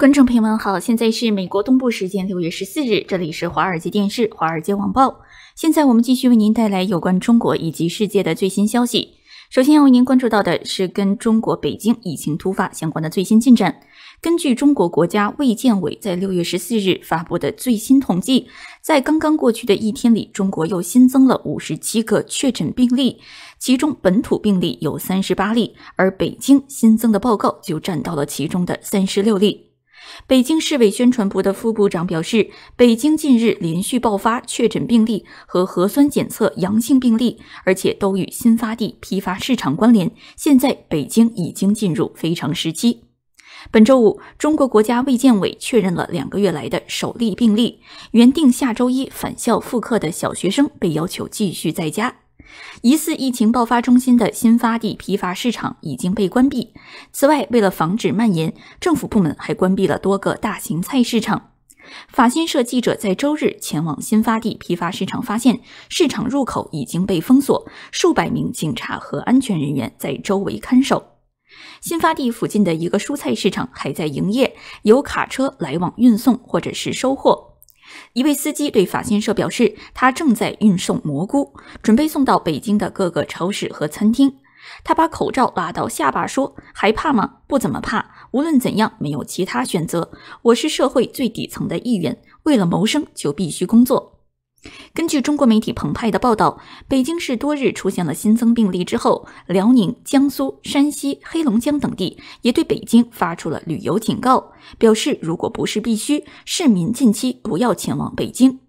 观众朋友们好，现在是美国东部时间六月十四日，这里是华尔街电视、华尔街网报。现在我们继续为您带来有关中国以及世界的最新消息。首先要为您关注到的是跟中国北京疫情突发相关的最新进展。根据中国国家卫健委在六月十四日发布的最新统计，在刚刚过去的一天里，中国又新增了五十七个确诊病例，其中本土病例有三十八例，而北京新增的报告就占到了其中的三十六例。北京市委宣传部的副部长表示，北京近日连续爆发确诊病例和核酸检测阳性病例，而且都与新发地批发市场关联。现在北京已经进入非常时期。本周五，中国国家卫健委确认了两个月来的首例病例，原定下周一返校复课的小学生被要求继续在家。疑似疫情爆发中心的新发地批发市场已经被关闭。此外，为了防止蔓延，政府部门还关闭了多个大型菜市场。法新社记者在周日前往新发地批发市场，发现市场入口已经被封锁，数百名警察和安全人员在周围看守。新发地附近的一个蔬菜市场还在营业，有卡车来往运送或者是收货。一位司机对法新社表示，他正在运送蘑菇，准备送到北京的各个超市和餐厅。他把口罩拉到下巴，说：“还怕吗？不怎么怕。无论怎样，没有其他选择。我是社会最底层的一员，为了谋生就必须工作。”根据中国媒体《澎湃》的报道，北京市多日出现了新增病例之后，辽宁、江苏、山西、黑龙江等地也对北京发出了旅游警告，表示如果不是必须，市民近期不要前往北京。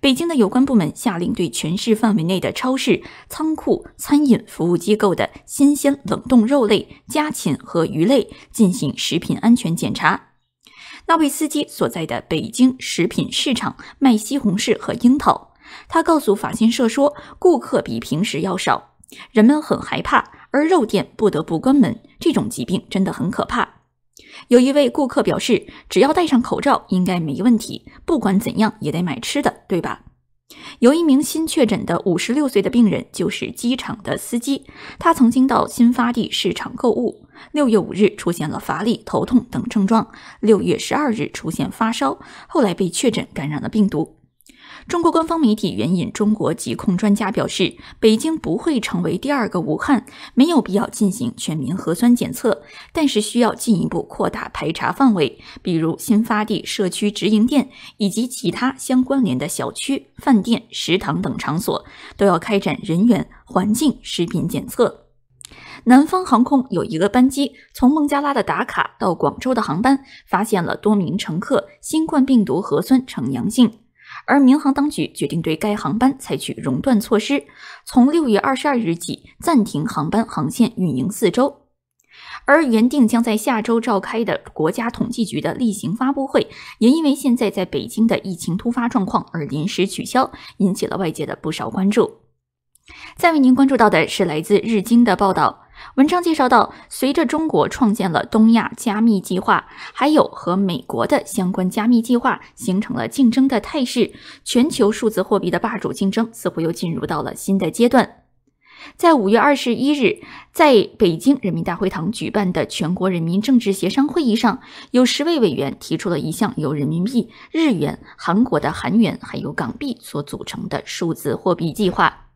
北京的有关部门下令对全市范围内的超市、仓库、餐饮服务机构的新鲜冷冻肉类、家禽和鱼类进行食品安全检查。那位司机所在的北京食品市场卖西红柿和樱桃。他告诉法新社说，顾客比平时要少，人们很害怕，而肉店不得不关门。这种疾病真的很可怕。有一位顾客表示，只要戴上口罩应该没问题。不管怎样，也得买吃的，对吧？有一名新确诊的56岁的病人，就是机场的司机。他曾经到新发地市场购物，6月5日出现了乏力、头痛等症状，6月12日出现发烧，后来被确诊感染了病毒。中国官方媒体援引中国疾控专家表示，北京不会成为第二个武汉，没有必要进行全民核酸检测，但是需要进一步扩大排查范围，比如新发地社区直营店以及其他相关联的小区、饭店、食堂等场所，都要开展人员、环境、食品检测。南方航空有一个班机从孟加拉的达卡到广州的航班，发现了多名乘客新冠病毒核酸呈阳性。而民航当局决定对该航班采取熔断措施，从六月二十二日起暂停航班航线运营四周。而原定将在下周召开的国家统计局的例行发布会，也因为现在在北京的疫情突发状况而临时取消，引起了外界的不少关注。再为您关注到的是来自日经的报道。文章介绍到，随着中国创建了东亚加密计划，还有和美国的相关加密计划形成了竞争的态势，全球数字货币的霸主竞争似乎又进入到了新的阶段。在五月二十一日，在北京人民大会堂举办的全国人民政治协商会议上，有十位委员提出了一项由人民币、日元、韩国的韩元还有港币所组成的数字货币计划。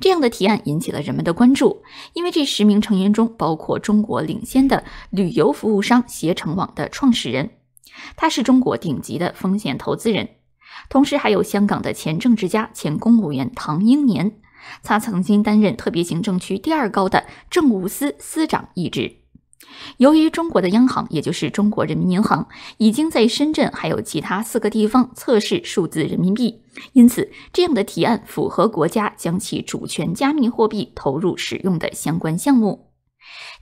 这样的提案引起了人们的关注，因为这十名成员中包括中国领先的旅游服务商携程网的创始人，他是中国顶级的风险投资人，同时还有香港的前政治家、前公务员唐英年，他曾经担任特别行政区第二高的政务司司长一职。由于中国的央行，也就是中国人民银行，已经在深圳还有其他四个地方测试数字人民币，因此这样的提案符合国家将其主权加密货币投入使用的相关项目。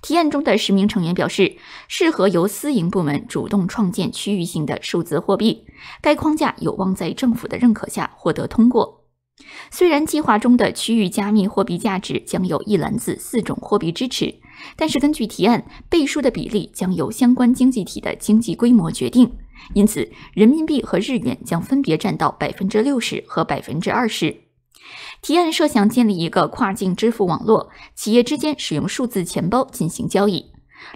提案中的十名成员表示，适合由私营部门主动创建区域性的数字货币。该框架有望在政府的认可下获得通过。虽然计划中的区域加密货币价值将有一篮子四种货币支持。但是，根据提案，背书的比例将由相关经济体的经济规模决定，因此人民币和日元将分别占到百分之六十和百分之二十。提案设想建立一个跨境支付网络，企业之间使用数字钱包进行交易。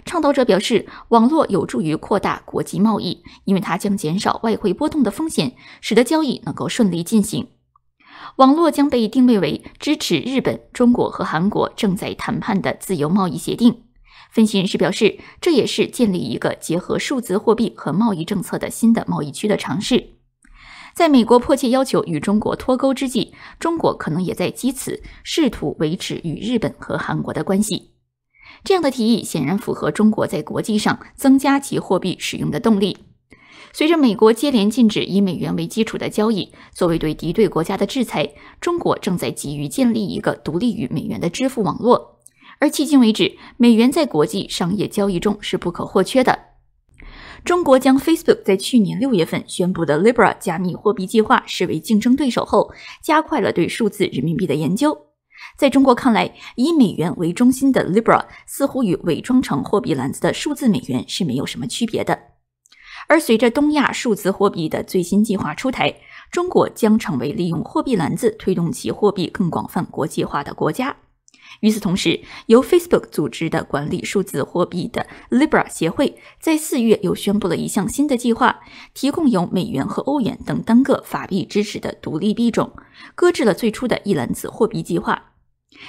倡导者表示，网络有助于扩大国际贸易，因为它将减少外汇波动的风险，使得交易能够顺利进行。网络将被定位为支持日本、中国和韩国正在谈判的自由贸易协定。分析人士表示，这也是建立一个结合数字货币和贸易政策的新的贸易区的尝试。在美国迫切要求与中国脱钩之际，中国可能也在借此试图维持与日本和韩国的关系。这样的提议显然符合中国在国际上增加其货币使用的动力。随着美国接连禁止以美元为基础的交易，作为对敌对国家的制裁，中国正在急于建立一个独立于美元的支付网络。而迄今为止，美元在国际商业交易中是不可或缺的。中国将 Facebook 在去年六月份宣布的 Libra 加密货币计划视为竞争对手后，加快了对数字人民币的研究。在中国看来，以美元为中心的 Libra 似乎与伪装成货币篮子的数字美元是没有什么区别的。而随着东亚数字货币的最新计划出台，中国将成为利用货币篮子推动其货币更广泛国际化的国家。与此同时，由 Facebook 组织的管理数字货币的 Libra 协会在四月又宣布了一项新的计划，提供由美元和欧元等单个法币支持的独立币种，搁置了最初的一篮子货币计划。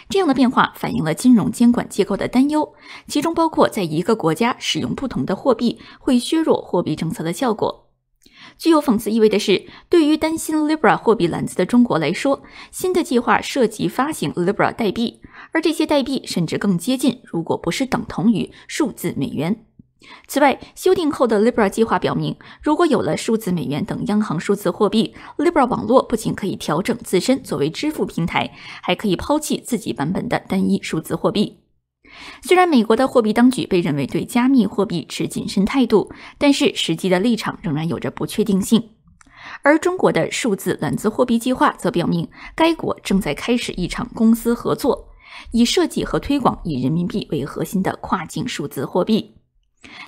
这样的变化反映了金融监管机构的担忧，其中包括在一个国家使用不同的货币会削弱货币政策的效果。具有讽刺意味的是，对于担心 Libra 货币篮子的中国来说，新的计划涉及发行 Libra 代币，而这些代币甚至更接近，如果不是等同于数字美元。此外，修订后的 Libra 计划表明，如果有了数字美元等央行数字货币，Libra 网络不仅可以调整自身作为支付平台，还可以抛弃自己版本的单一数字货币。虽然美国的货币当局被认为对加密货币持谨慎态度，但是实际的立场仍然有着不确定性。而中国的数字揽资货币计划则表明，该国正在开始一场公司合作，以设计和推广以人民币为核心的跨境数字货币。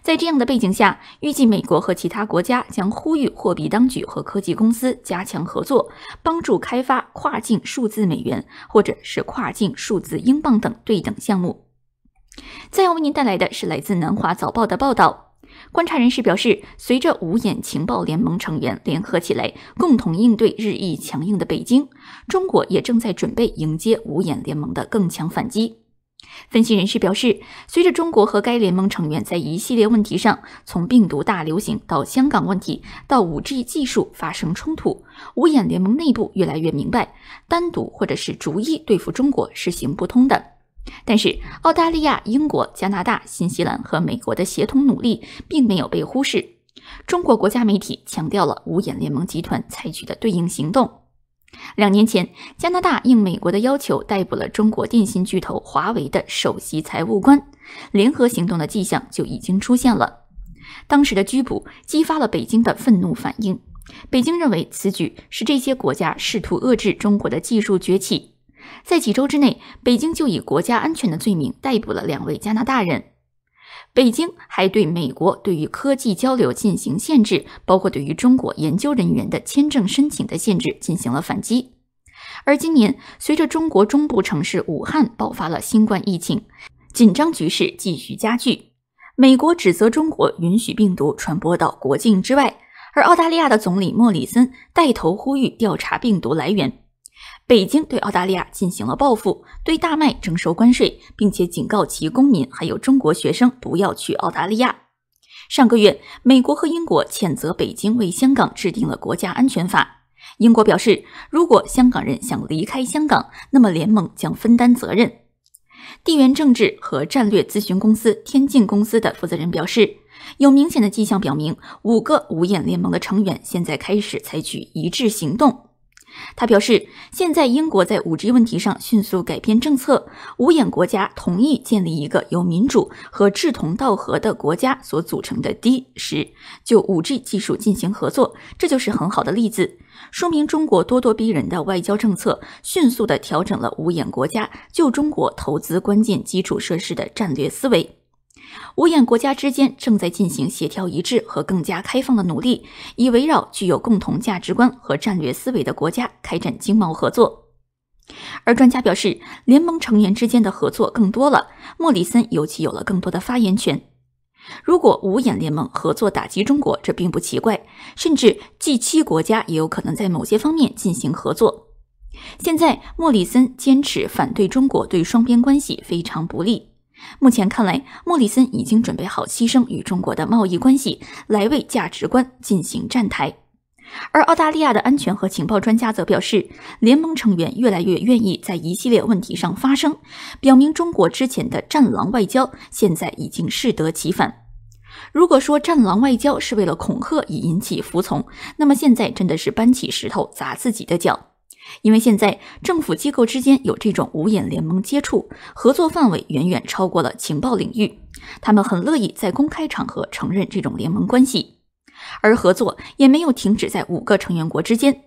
在这样的背景下，预计美国和其他国家将呼吁货币当局和科技公司加强合作，帮助开发跨境数字美元或者是跨境数字英镑等对等项目。再要为您带来的是来自《南华早报》的报道。观察人士表示，随着五眼情报联盟成员联合起来，共同应对日益强硬的北京，中国也正在准备迎接五眼联盟的更强反击。分析人士表示，随着中国和该联盟成员在一系列问题上，从病毒大流行到香港问题到 5G 技术发生冲突，五眼联盟内部越来越明白，单独或者是逐一对付中国是行不通的。但是，澳大利亚、英国、加拿大、新西兰和美国的协同努力并没有被忽视。中国国家媒体强调了五眼联盟集团采取的对应行动。两年前，加拿大应美国的要求逮捕了中国电信巨头华为的首席财务官，联合行动的迹象就已经出现了。当时的拘捕激发了北京的愤怒反应，北京认为此举是这些国家试图遏制中国的技术崛起。在几周之内，北京就以国家安全的罪名逮捕了两位加拿大人。北京还对美国对于科技交流进行限制，包括对于中国研究人员的签证申请的限制进行了反击。而今年，随着中国中部城市武汉爆发了新冠疫情，紧张局势继续加剧。美国指责中国允许病毒传播到国境之外，而澳大利亚的总理莫里森带头呼吁调查病毒来源。北京对澳大利亚进行了报复，对大麦征收关税，并且警告其公民还有中国学生不要去澳大利亚。上个月，美国和英国谴责北京为香港制定了国家安全法。英国表示，如果香港人想离开香港，那么联盟将分担责任。地缘政治和战略咨询公司天晋公司的负责人表示，有明显的迹象表明，五个五眼联盟的成员现在开始采取一致行动。他表示，现在英国在 5G 问题上迅速改变政策，五眼国家同意建立一个由民主和志同道合的国家所组成的 D 十，就 5G 技术进行合作，这就是很好的例子，说明中国咄咄逼人的外交政策迅速地调整了五眼国家就中国投资关键基础设施的战略思维。五眼国家之间正在进行协调一致和更加开放的努力，以围绕具有共同价值观和战略思维的国家开展经贸合作。而专家表示，联盟成员之间的合作更多了，莫里森尤其有了更多的发言权。如果五眼联盟合作打击中国，这并不奇怪，甚至 G7 国家也有可能在某些方面进行合作。现在，莫里森坚持反对中国，对双边关系非常不利。目前看来，莫里森已经准备好牺牲与中国的贸易关系来为价值观进行站台，而澳大利亚的安全和情报专家则表示，联盟成员越来越愿意在一系列问题上发声，表明中国之前的“战狼外交”现在已经适得其反。如果说“战狼外交”是为了恐吓以引起服从，那么现在真的是搬起石头砸自己的脚。因为现在政府机构之间有这种五眼联盟接触，合作范围远远超过了情报领域。他们很乐意在公开场合承认这种联盟关系，而合作也没有停止在五个成员国之间。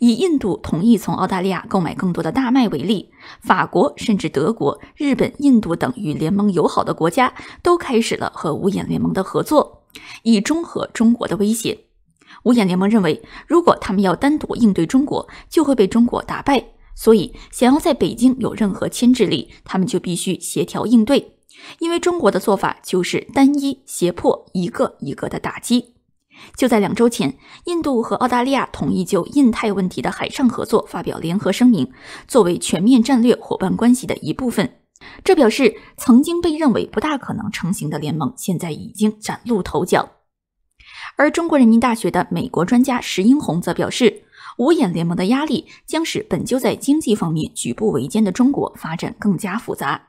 以印度同意从澳大利亚购买更多的大麦为例，法国甚至德国、日本、印度等与联盟友好的国家都开始了和五眼联盟的合作，以中和中国的威胁。五眼联盟认为，如果他们要单独应对中国，就会被中国打败。所以，想要在北京有任何牵制力，他们就必须协调应对。因为中国的做法就是单一胁迫，一个一个的打击。就在两周前，印度和澳大利亚同意就印太问题的海上合作发表联合声明，作为全面战略伙伴关系的一部分。这表示，曾经被认为不大可能成型的联盟，现在已经崭露头角。而中国人民大学的美国专家石英红则表示，五眼联盟的压力将使本就在经济方面举步维艰的中国发展更加复杂。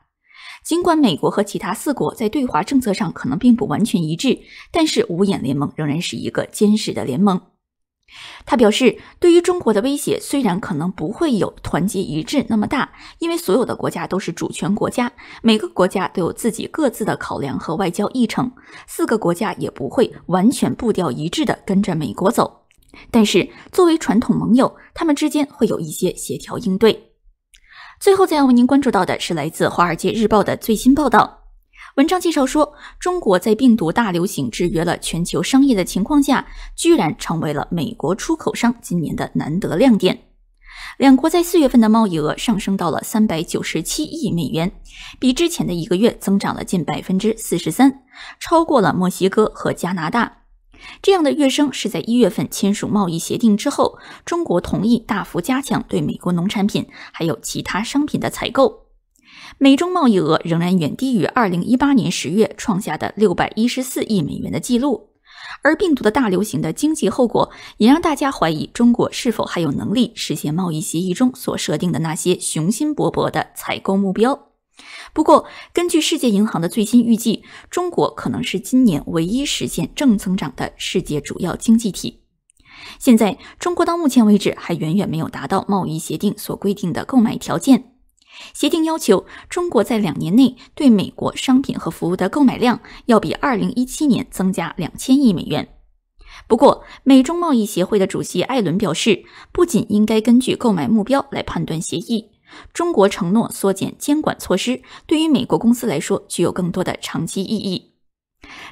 尽管美国和其他四国在对华政策上可能并不完全一致，但是五眼联盟仍然是一个坚实的联盟。他表示，对于中国的威胁虽然可能不会有团结一致那么大，因为所有的国家都是主权国家，每个国家都有自己各自的考量和外交议程，四个国家也不会完全步调一致的跟着美国走。但是作为传统盟友，他们之间会有一些协调应对。最后，再要为您关注到的是来自《华尔街日报》的最新报道。文章介绍说，中国在病毒大流行制约了全球商业的情况下，居然成为了美国出口商今年的难得亮点。两国在四月份的贸易额上升到了三百九十七亿美元，比之前的一个月增长了近百分之四十三，超过了墨西哥和加拿大。这样的跃升是在一月份签署贸易协定之后，中国同意大幅加强对美国农产品还有其他商品的采购。美中贸易额仍然远低于2018年十月创下的614亿美元的记录，而病毒的大流行的经济后果也让大家怀疑中国是否还有能力实现贸易协议中所设定的那些雄心勃勃的采购目标。不过，根据世界银行的最新预计，中国可能是今年唯一实现正增长的世界主要经济体。现在，中国到目前为止还远远没有达到贸易协定所规定的购买条件。协定要求中国在两年内对美国商品和服务的购买量要比2017年增加2000亿美元。不过，美中贸易协会的主席艾伦表示，不仅应该根据购买目标来判断协议。中国承诺缩减监管措施，对于美国公司来说具有更多的长期意义。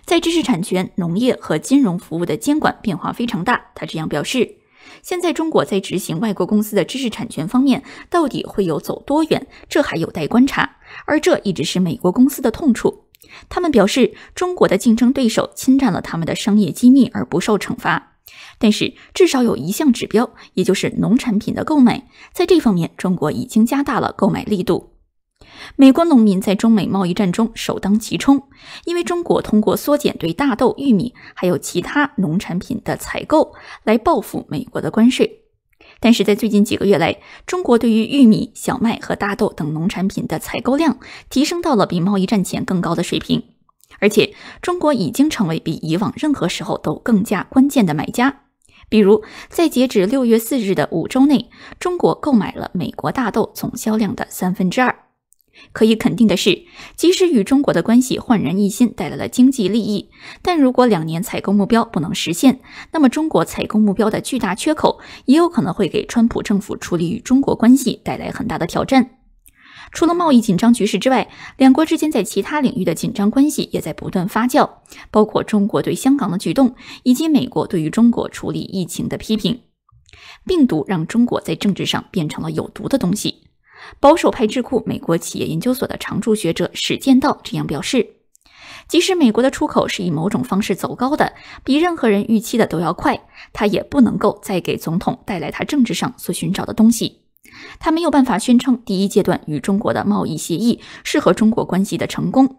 在知识产权、农业和金融服务的监管变化非常大，他这样表示。现在中国在执行外国公司的知识产权方面，到底会有走多远，这还有待观察。而这一直是美国公司的痛处。他们表示，中国的竞争对手侵占了他们的商业机密而不受惩罚。但是，至少有一项指标，也就是农产品的购买，在这方面，中国已经加大了购买力度。美国农民在中美贸易战中首当其冲，因为中国通过缩减对大豆、玉米还有其他农产品的采购来报复美国的关税。但是在最近几个月来，中国对于玉米、小麦和大豆等农产品的采购量提升到了比贸易战前更高的水平，而且中国已经成为比以往任何时候都更加关键的买家。比如，在截止六月四日的五周内，中国购买了美国大豆总销量的三分之二。可以肯定的是，即使与中国的关系焕然一新，带来了经济利益，但如果两年采购目标不能实现，那么中国采购目标的巨大缺口也有可能会给川普政府处理与中国关系带来很大的挑战。除了贸易紧张局势之外，两国之间在其他领域的紧张关系也在不断发酵，包括中国对香港的举动，以及美国对于中国处理疫情的批评。病毒让中国在政治上变成了有毒的东西。保守派智库美国企业研究所的常驻学者史建道这样表示：“即使美国的出口是以某种方式走高的，比任何人预期的都要快，它也不能够再给总统带来他政治上所寻找的东西。他没有办法宣称第一阶段与中国的贸易协议是和中国关系的成功。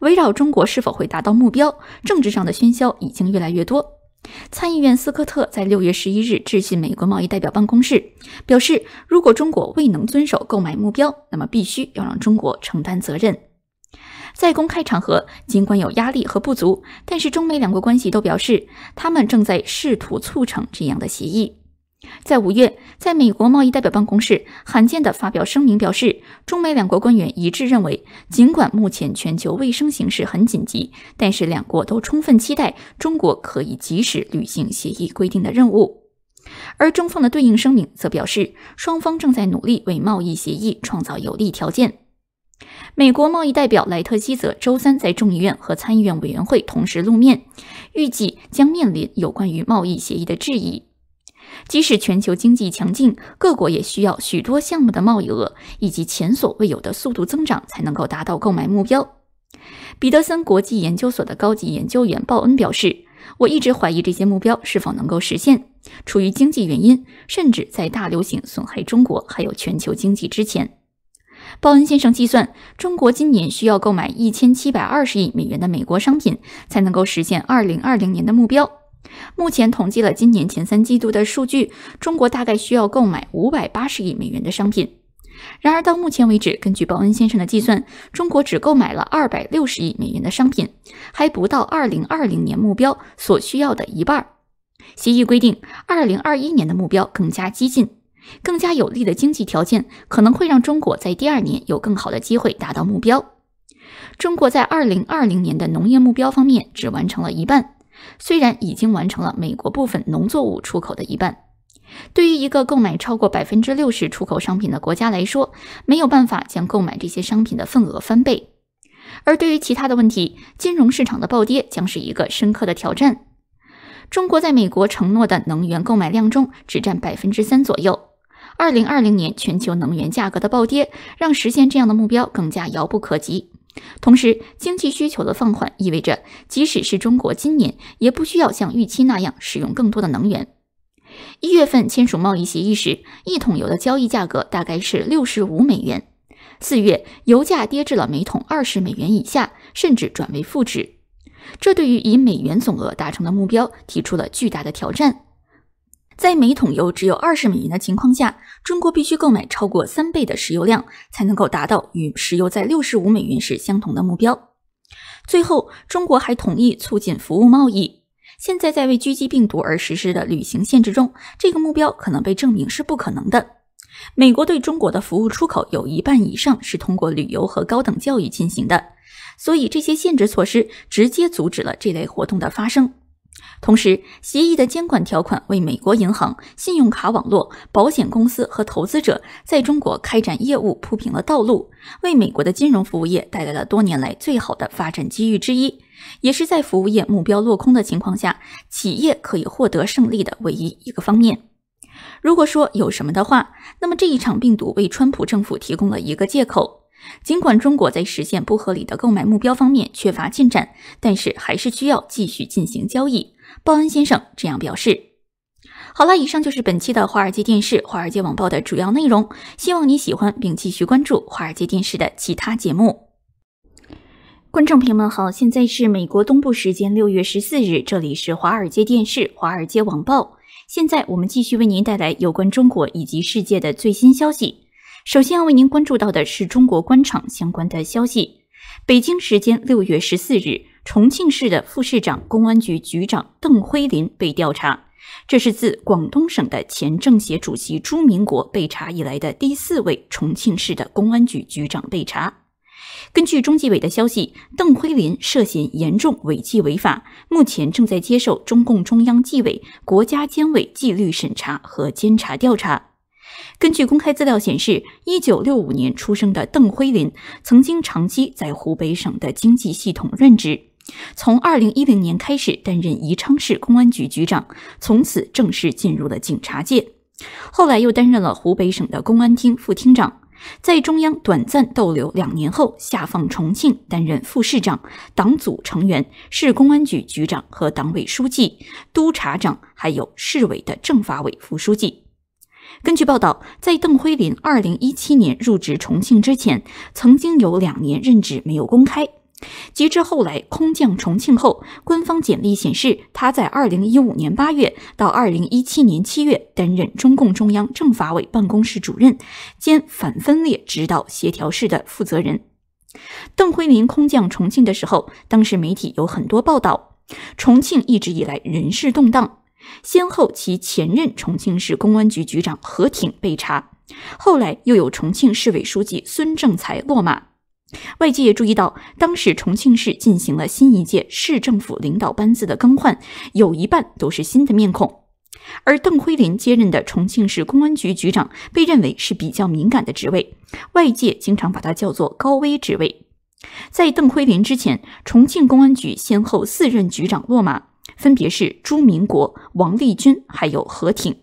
围绕中国是否会达到目标，政治上的喧嚣已经越来越多。”参议院斯科特在六月十一日致信美国贸易代表办公室，表示如果中国未能遵守购买目标，那么必须要让中国承担责任。在公开场合，尽管有压力和不足，但是中美两国关系都表示他们正在试图促成这样的协议。在五月，在美国贸易代表办公室罕见地发表声明，表示中美两国官员一致认为，尽管目前全球卫生形势很紧急，但是两国都充分期待中国可以及时履行协议规定的任务。而中方的对应声明则表示，双方正在努力为贸易协议创造有利条件。美国贸易代表莱特希泽周三在众议院和参议院委员会同时露面，预计将面临有关于贸易协议的质疑。即使全球经济强劲，各国也需要许多项目的贸易额以及前所未有的速度增长，才能够达到购买目标。彼得森国际研究所的高级研究员鲍恩表示：“我一直怀疑这些目标是否能够实现。出于经济原因，甚至在大流行损害中国还有全球经济之前，鲍恩先生计算，中国今年需要购买一千七百二十亿美元的美国商品，才能够实现二零二零年的目标。”目前统计了今年前三季度的数据，中国大概需要购买五百八十亿美元的商品。然而到目前为止，根据鲍恩先生的计算，中国只购买了二百六十亿美元的商品，还不到二零二零年目标所需要的一半。协议规定，二零二一年的目标更加激进，更加有利的经济条件可能会让中国在第二年有更好的机会达到目标。中国在二零二零年的农业目标方面只完成了一半。虽然已经完成了美国部分农作物出口的一半，对于一个购买超过百分之六十出口商品的国家来说，没有办法将购买这些商品的份额翻倍。而对于其他的问题，金融市场的暴跌将是一个深刻的挑战。中国在美国承诺的能源购买量中只占百分之三左右。二零二零年全球能源价格的暴跌，让实现这样的目标更加遥不可及。同时，经济需求的放缓意味着，即使是中国今年也不需要像预期那样使用更多的能源。一月份签署贸易协议时，一桶油的交易价格大概是六十五美元。四月，油价跌至了每桶二十美元以下，甚至转为负值。这对于以美元总额达成的目标提出了巨大的挑战。在每桶油只有二十美元的情况下，中国必须购买超过三倍的石油量，才能够达到与石油在六十五美元时相同的目标。最后，中国还同意促进服务贸易。现在，在为狙击病毒而实施的旅行限制中，这个目标可能被证明是不可能的。美国对中国的服务出口有一半以上是通过旅游和高等教育进行的，所以这些限制措施直接阻止了这类活动的发生。同时，协议的监管条款为美国银行、信用卡网络、保险公司和投资者在中国开展业务铺平了道路，为美国的金融服务业带来了多年来最好的发展机遇之一，也是在服务业目标落空的情况下，企业可以获得胜利的唯一一个方面。如果说有什么的话，那么这一场病毒为川普政府提供了一个借口。尽管中国在实现不合理的购买目标方面缺乏进展，但是还是需要继续进行交易。鲍恩先生这样表示。好了，以上就是本期的《华尔街电视》《华尔街网报》的主要内容。希望你喜欢，并继续关注《华尔街电视》的其他节目。观众朋友们好，现在是美国东部时间六月十四日，这里是《华尔街电视》《华尔街网报》。现在我们继续为您带来有关中国以及世界的最新消息。首先要为您关注到的是中国官场相关的消息。北京时间六月十四日。重庆市的副市长、公安局局长邓辉林被调查，这是自广东省的前政协主席朱明国被查以来的第四位重庆市的公安局局长被查。根据中纪委的消息，邓辉林涉嫌严重违纪违法，目前正在接受中共中央纪委、国家监委纪律审查和监察调查。根据公开资料显示，1965年出生的邓辉林曾经长期在湖北省的经济系统任职。从二零一零年开始担任宜昌市公安局局长，从此正式进入了警察界。后来又担任了湖北省的公安厅副厅长，在中央短暂逗留两年后下放重庆担任副市长、党组成员、市公安局局长和党委书记、督察长，还有市委的政法委副书记。根据报道，在邓辉林二零一七年入职重庆之前，曾经有两年任职没有公开。截至后来空降重庆后，官方简历显示，他在2015年8月到2017年7月担任中共中央政法委办公室主任兼反分裂指导协调室的负责人。邓辉林空降重庆的时候，当时媒体有很多报道，重庆一直以来人事动荡，先后其前任重庆市公安局局长何挺被查，后来又有重庆市委书记孙政才落马。外界也注意到，当时重庆市进行了新一届市政府领导班子的更换，有一半都是新的面孔。而邓辉林接任的重庆市公安局局长，被认为是比较敏感的职位，外界经常把它叫做高危职位。在邓辉林之前，重庆公安局先后四任局长落马，分别是朱明国、王立军，还有何挺。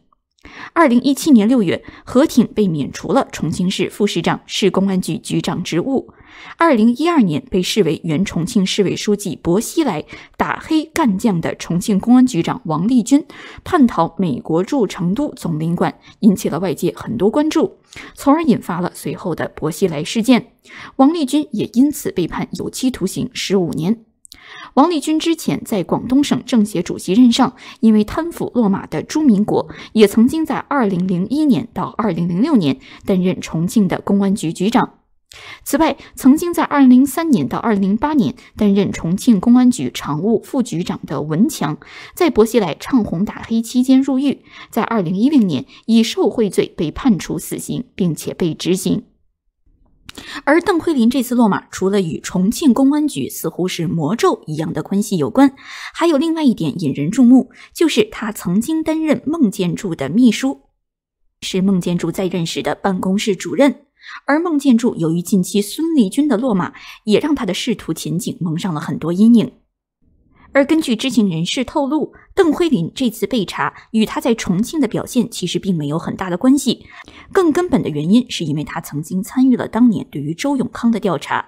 二零一七年六月，何挺被免除了重庆市副市长、市公安局局长职务。二零一二年，被视为原重庆市委书记薄熙来打黑干将的重庆公安局长王立军叛逃美国驻成都总领馆，引起了外界很多关注，从而引发了随后的薄熙来事件。王立军也因此被判有期徒刑十五年。王立军之前在广东省政协主席任上，因为贪腐落马的朱民国，也曾经在2001年到2006年担任重庆的公安局局长。此外，曾经在2003年到2008年担任重庆公安局常务副局长的文强，在薄熙来唱红打黑期间入狱，在2010年以受贿罪被判处死刑，并且被执行。而邓慧琳这次落马，除了与重庆公安局似乎是魔咒一样的关系有关，还有另外一点引人注目，就是他曾经担任孟建柱的秘书，是孟建柱在任时的办公室主任。而孟建柱由于近期孙立军的落马，也让他的仕途前景蒙上了很多阴影。而根据知情人士透露，邓辉林这次被查与他在重庆的表现其实并没有很大的关系，更根本的原因是因为他曾经参与了当年对于周永康的调查。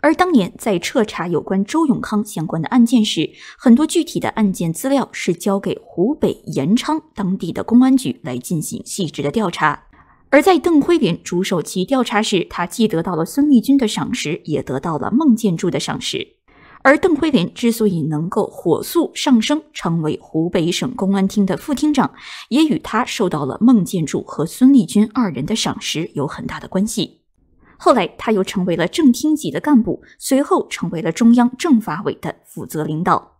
而当年在彻查有关周永康相关的案件时，很多具体的案件资料是交给湖北宜昌当地的公安局来进行细致的调查。而在邓辉林主手其调查时，他既得到了孙立军的赏识，也得到了孟建柱的赏识。而邓辉莲之所以能够火速上升，成为湖北省公安厅的副厅长，也与他受到了孟建柱和孙立军二人的赏识有很大的关系。后来，他又成为了正厅级的干部，随后成为了中央政法委的负责领导。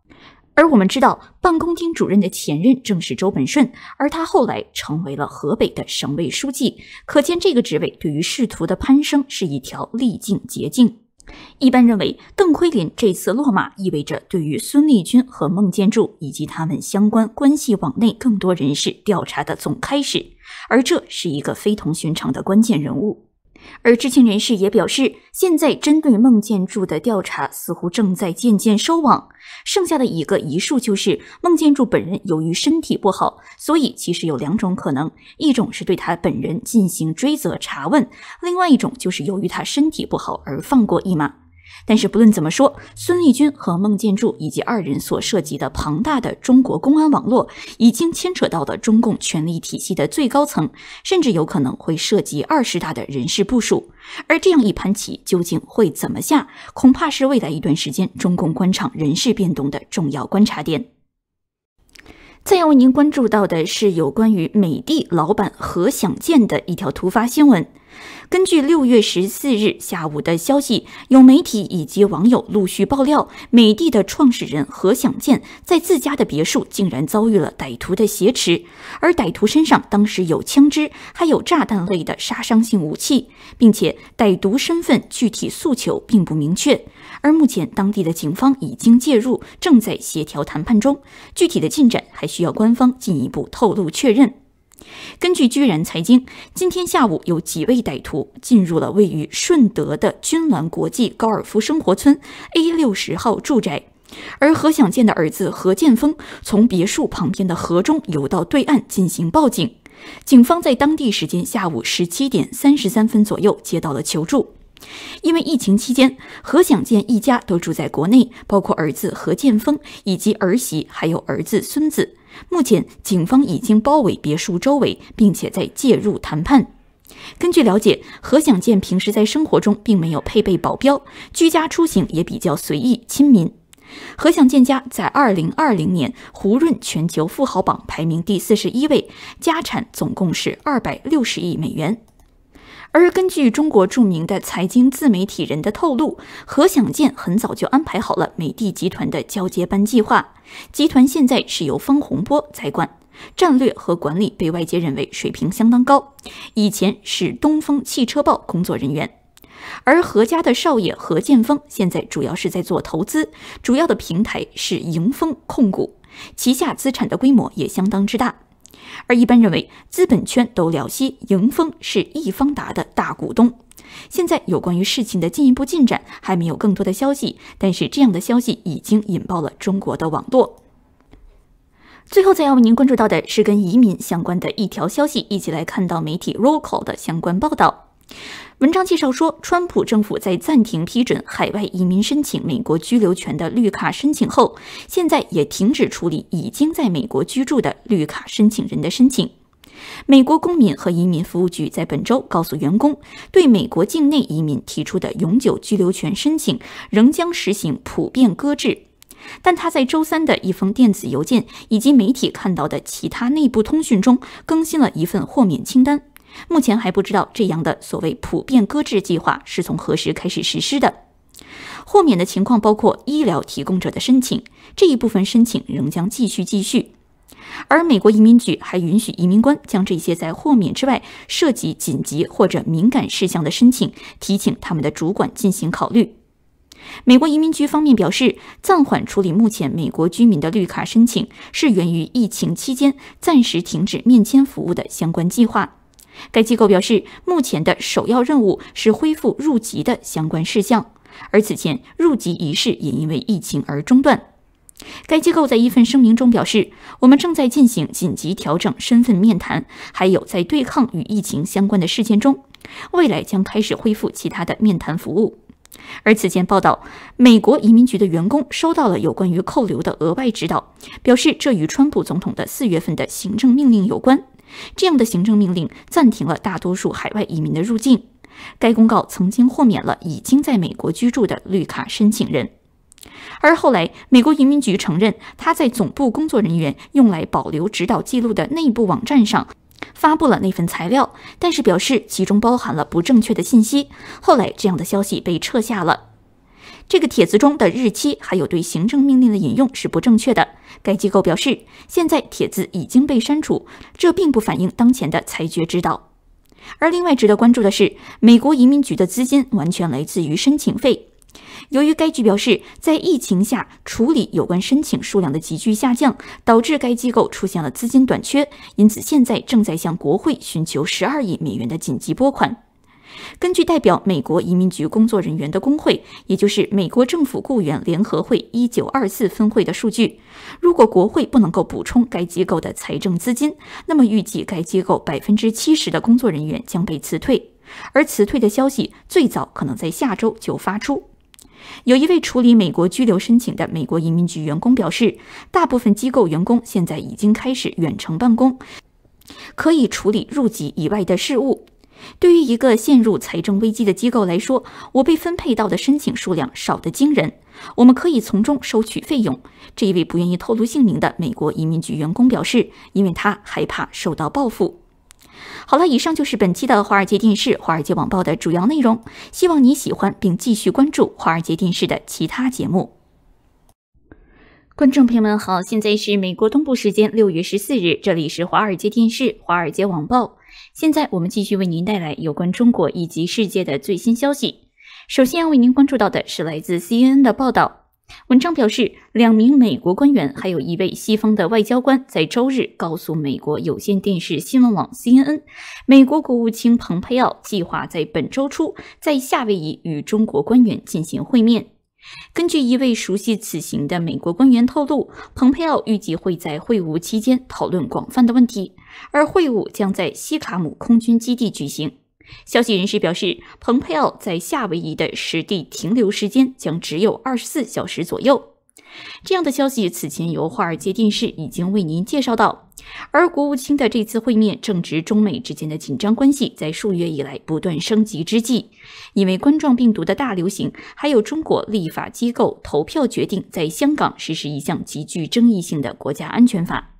而我们知道，办公厅主任的前任正是周本顺，而他后来成为了河北的省委书记，可见这个职位对于仕途的攀升是一条历尽捷径。一般认为，邓奎林这次落马意味着对于孙立军和孟建柱以及他们相关关系网内更多人士调查的总开始，而这是一个非同寻常的关键人物。而知情人士也表示，现在针对孟建柱的调查似乎正在渐渐收网。剩下的一个疑数就是孟建柱本人，由于身体不好，所以其实有两种可能：一种是对他本人进行追责查问；另外一种就是由于他身体不好而放过一马。但是不论怎么说，孙立军和孟建柱以及二人所涉及的庞大的中国公安网络，已经牵扯到的中共权力体系的最高层，甚至有可能会涉及二十大的人事部署。而这样一盘棋究竟会怎么下，恐怕是未来一段时间中共官场人事变动的重要观察点。再要为您关注到的是有关于美的老板何享健的一条突发新闻。根据六月十四日下午的消息，有媒体以及网友陆续爆料，美的的创始人何享健在自家的别墅竟然遭遇了歹徒的挟持，而歹徒身上当时有枪支，还有炸弹类的杀伤性武器，并且歹徒身份具体诉求并不明确。而目前当地的警方已经介入，正在协调谈判中，具体的进展还需要官方进一步透露确认。根据《居然财经》，今天下午有几位歹徒进入了位于顺德的君澜国际高尔夫生活村 A 六十号住宅，而何享健的儿子何建锋从别墅旁边的河中游到对岸进行报警。警方在当地时间下午十七点三十三分左右接到了求助。因为疫情期间，何享健一家都住在国内，包括儿子何剑锋以及儿媳还有儿子孙子。目前，警方已经包围别墅周围，并且在介入谈判。根据了解，何享健平时在生活中并没有配备保镖，居家出行也比较随意亲民。何享健家在2020年胡润全球富豪榜排名第四十一位，家产总共是260亿美元。而根据中国著名的财经自媒体人的透露，何享健很早就安排好了美的集团的交接班计划。集团现在是由方洪波在管，战略和管理被外界认为水平相当高。以前是东风汽车报工作人员，而何家的少爷何建峰现在主要是在做投资，主要的平台是盈丰控股，旗下资产的规模也相当之大。而一般认为，资本圈都了西迎丰是易方达的大股东。现在有关于事情的进一步进展，还没有更多的消息。但是这样的消息已经引爆了中国的网络。最后，再要为您关注到的是跟移民相关的一条消息，一起来看到媒体 o 入 l 的相关报道。文章介绍说，川普政府在暂停批准海外移民申请美国居留权的绿卡申请后，现在也停止处理已经在美国居住的绿卡申请人的申请。美国公民和移民服务局在本周告诉员工，对美国境内移民提出的永久居留权申请仍将实行普遍搁置。但他在周三的一封电子邮件以及媒体看到的其他内部通讯中更新了一份豁免清单。目前还不知道这样的所谓普遍搁置计划是从何时开始实施的。豁免的情况包括医疗提供者的申请，这一部分申请仍将继续继续。而美国移民局还允许移民官将这些在豁免之外涉及紧急或者敏感事项的申请提请他们的主管进行考虑。美国移民局方面表示，暂缓处理目前美国居民的绿卡申请是源于疫情期间暂时停止面签服务的相关计划。该机构表示，目前的首要任务是恢复入籍的相关事项，而此前入籍仪式也因为疫情而中断。该机构在一份声明中表示：“我们正在进行紧急调整身份面谈，还有在对抗与疫情相关的事件中，未来将开始恢复其他的面谈服务。”而此前报道，美国移民局的员工收到了有关于扣留的额外指导，表示这与川普总统的四月份的行政命令有关。这样的行政命令暂停了大多数海外移民的入境。该公告曾经豁免了已经在美国居住的绿卡申请人，而后来美国移民局承认，他在总部工作人员用来保留指导记录的内部网站上发布了那份材料，但是表示其中包含了不正确的信息。后来，这样的消息被撤下了。这个帖子中的日期还有对行政命令的引用是不正确的。该机构表示，现在帖子已经被删除，这并不反映当前的裁决指导。而另外值得关注的是，美国移民局的资金完全来自于申请费。由于该局表示，在疫情下处理有关申请数量的急剧下降，导致该机构出现了资金短缺，因此现在正在向国会寻求十二亿美元的紧急拨款。根据代表美国移民局工作人员的工会，也就是美国政府雇员联合会1924分会的数据，如果国会不能够补充该机构的财政资金，那么预计该机构百分之七十的工作人员将被辞退，而辞退的消息最早可能在下周就发出。有一位处理美国居留申请的美国移民局员工表示，大部分机构员工现在已经开始远程办公，可以处理入籍以外的事务。对于一个陷入财政危机的机构来说，我被分配到的申请数量少得惊人。我们可以从中收取费用。”这一位不愿意透露姓名的美国移民局员工表示，因为他害怕受到报复。好了，以上就是本期的《华尔街电视》《华尔街网报》的主要内容，希望你喜欢并继续关注《华尔街电视》的其他节目。观众朋友们好，现在是美国东部时间六月十四日，这里是《华尔街电视》《华尔街网报》。现在我们继续为您带来有关中国以及世界的最新消息。首先要为您关注到的是来自 CNN 的报道，文章表示，两名美国官员还有一位西方的外交官在周日告诉美国有线电视新闻网 CNN，美国国务卿蓬佩奥计划在本周初在夏威夷与中国官员进行会面。根据一位熟悉此行的美国官员透露，蓬佩奥预计会在会晤期间讨论广泛的问题，而会晤将在西卡姆空军基地举行。消息人士表示，蓬佩奥在夏威夷的实地停留时间将只有24小时左右。这样的消息此前由华尔街电视已经为您介绍到，而国务卿的这次会面正值中美之间的紧张关系在数月以来不断升级之际，因为冠状病毒的大流行，还有中国立法机构投票决定在香港实施一项极具争议性的国家安全法。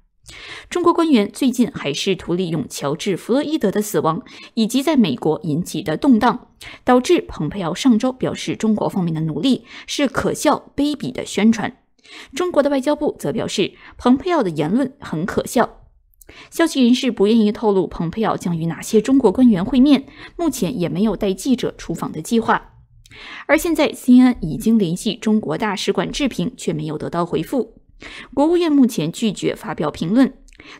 中国官员最近还试图利用乔治·弗洛伊德的死亡以及在美国引起的动荡，导致蓬佩奥上周表示中国方面的努力是可笑、卑鄙的宣传。中国的外交部则表示，蓬佩奥的言论很可笑。消息人士不愿意透露蓬佩奥将与哪些中国官员会面，目前也没有带记者出访的计划。而现在，CNN 已经联系中国大使馆置评，却没有得到回复。国务院目前拒绝发表评论。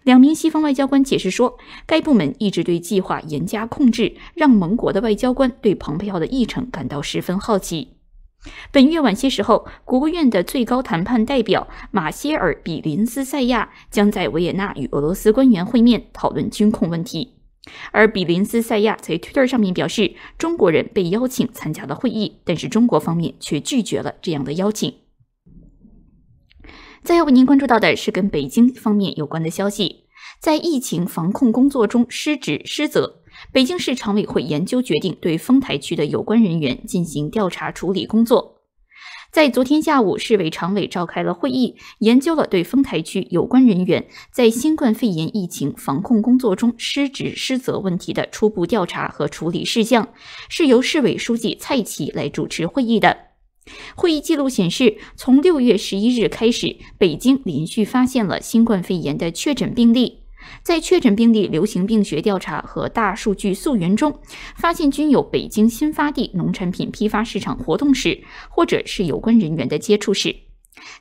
两名西方外交官解释说，该部门一直对计划严加控制，让盟国的外交官对蓬佩奥的议程感到十分好奇。本月晚些时候，国务院的最高谈判代表马歇尔·比林斯塞亚将在维也纳与俄罗斯官员会面，讨论军控问题。而比林斯塞亚在 Twitter 上面表示，中国人被邀请参加了会议，但是中国方面却拒绝了这样的邀请。再要为您关注到的是跟北京方面有关的消息，在疫情防控工作中失职失责，北京市常委会研究决定对丰台区的有关人员进行调查处理工作。在昨天下午，市委常委召开了会议，研究了对丰台区有关人员在新冠肺炎疫情防控工作中失职失责问题的初步调查和处理事项，是由市委书记蔡奇来主持会议的。会议记录显示，从六月十一日开始，北京连续发现了新冠肺炎的确诊病例。在确诊病例流行病学调查和大数据溯源中，发现均有北京新发地农产品批发市场活动史，或者是有关人员的接触史。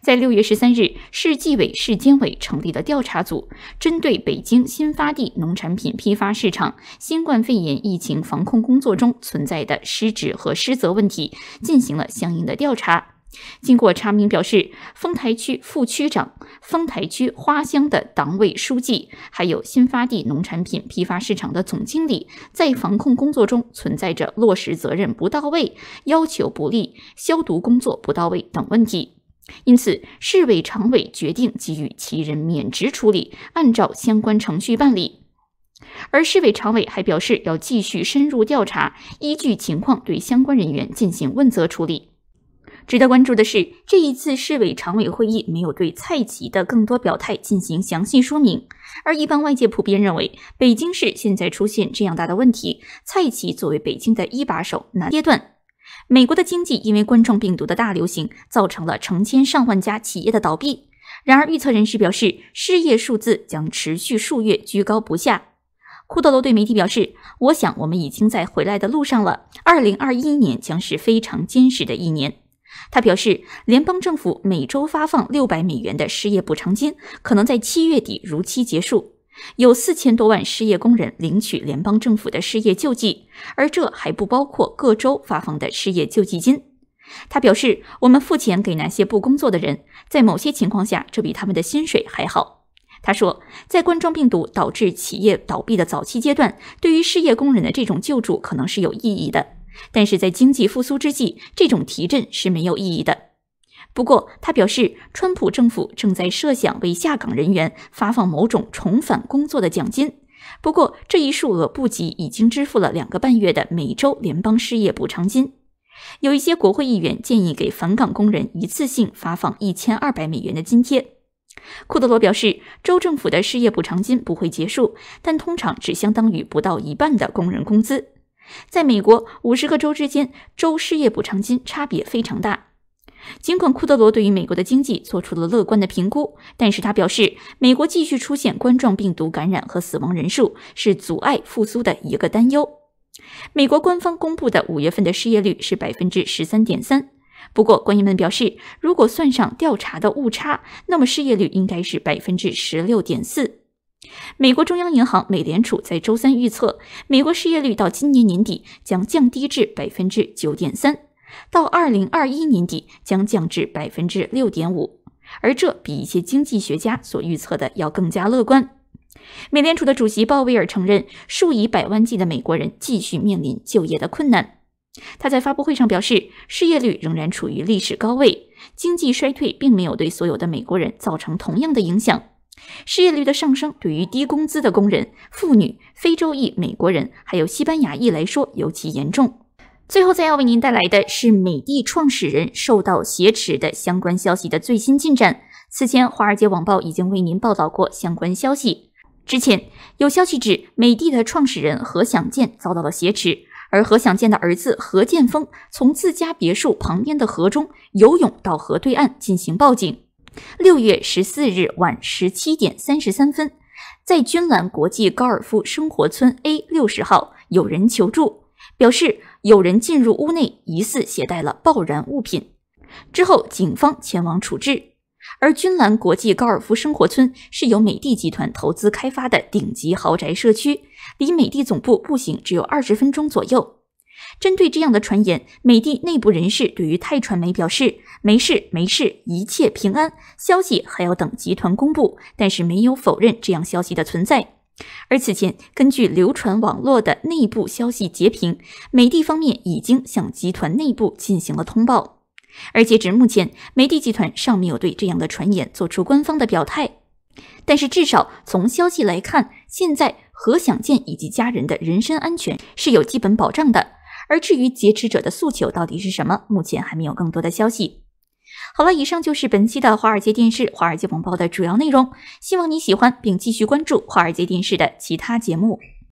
在六月十三日，市纪委市监委成立的调查组，针对北京新发地农产品批发市场新冠肺炎疫情防控工作中存在的失职和失责问题，进行了相应的调查。经过查明，表示丰台区副区长、丰台区花乡的党委书记，还有新发地农产品批发市场的总经理，在防控工作中存在着落实责任不到位、要求不力、消毒工作不到位等问题。因此，市委常委决定给予其人免职处理，按照相关程序办理。而市委常委还表示，要继续深入调查，依据情况对相关人员进行问责处理。值得关注的是，这一次市委常委会议没有对蔡奇的更多表态进行详细说明。而一般外界普遍认为，北京市现在出现这样大的问题，蔡奇作为北京的一把手，难接断。美国的经济因为冠状病毒的大流行，造成了成千上万家企业的倒闭。然而，预测人士表示，失业数字将持续数月居高不下。库德罗对媒体表示：“我想我们已经在回来的路上了。二零二一年将是非常坚实的一年。”他表示，联邦政府每周发放六百美元的失业补偿金，可能在七月底如期结束。有四千多万失业工人领取联邦政府的失业救济，而这还不包括各州发放的失业救济金。他表示，我们付钱给那些不工作的人，在某些情况下，这比他们的薪水还好。他说，在冠状病毒导致企业倒闭的早期阶段，对于失业工人的这种救助可能是有意义的，但是在经济复苏之际，这种提振是没有意义的。不过，他表示，川普政府正在设想为下岗人员发放某种重返工作的奖金。不过，这一数额不及已经支付了两个半月的每周联邦失业补偿金。有一些国会议员建议给返岗工人一次性发放一千二百美元的津贴。库德罗表示，州政府的失业补偿金不会结束，但通常只相当于不到一半的工人工资。在美国五十个州之间，州失业补偿金差别非常大。尽管库德罗对于美国的经济做出了乐观的评估，但是他表示，美国继续出现冠状病毒感染和死亡人数是阻碍复苏的一个担忧。美国官方公布的五月份的失业率是百分之十三点三，不过官员们表示，如果算上调查的误差，那么失业率应该是百分之十六点四。美国中央银行美联储在周三预测，美国失业率到今年年底将降低至百分之九点三。到二零二一年底将降至百分之六点五，而这比一些经济学家所预测的要更加乐观。美联储的主席鲍威尔承认，数以百万计的美国人继续面临就业的困难。他在发布会上表示，失业率仍然处于历史高位，经济衰退并没有对所有的美国人造成同样的影响。失业率的上升对于低工资的工人、妇女、非洲裔美国人还有西班牙裔来说尤其严重。最后，再要为您带来的是美的创始人受到挟持的相关消息的最新进展。此前，华尔街网报已经为您报道过相关消息。之前有消息指美的的创始人何享健遭到了挟持，而何享健的儿子何建峰从自家别墅旁边的河中游泳到河对岸进行报警。六月十四日晚十七点三十三分，在君兰国际高尔夫生活村 A 六十号，有人求助。表示有人进入屋内，疑似携带了爆燃物品。之后，警方前往处置。而君兰国际高尔夫生活村是由美的集团投资开发的顶级豪宅社区，离美的总部步行只有二十分钟左右。针对这样的传言，美的内部人士对于泰传媒表示：“没事，没事，一切平安。消息还要等集团公布，但是没有否认这样消息的存在。”而此前，根据流传网络的内部消息截屏，美的方面已经向集团内部进行了通报。而截至目前，美的集团尚没有对这样的传言做出官方的表态。但是，至少从消息来看，现在何享健以及家人的人身安全是有基本保障的。而至于劫持者的诉求到底是什么，目前还没有更多的消息。好了，以上就是本期的《华尔街电视》《华尔街网报》的主要内容，希望你喜欢，并继续关注《华尔街电视》的其他节目。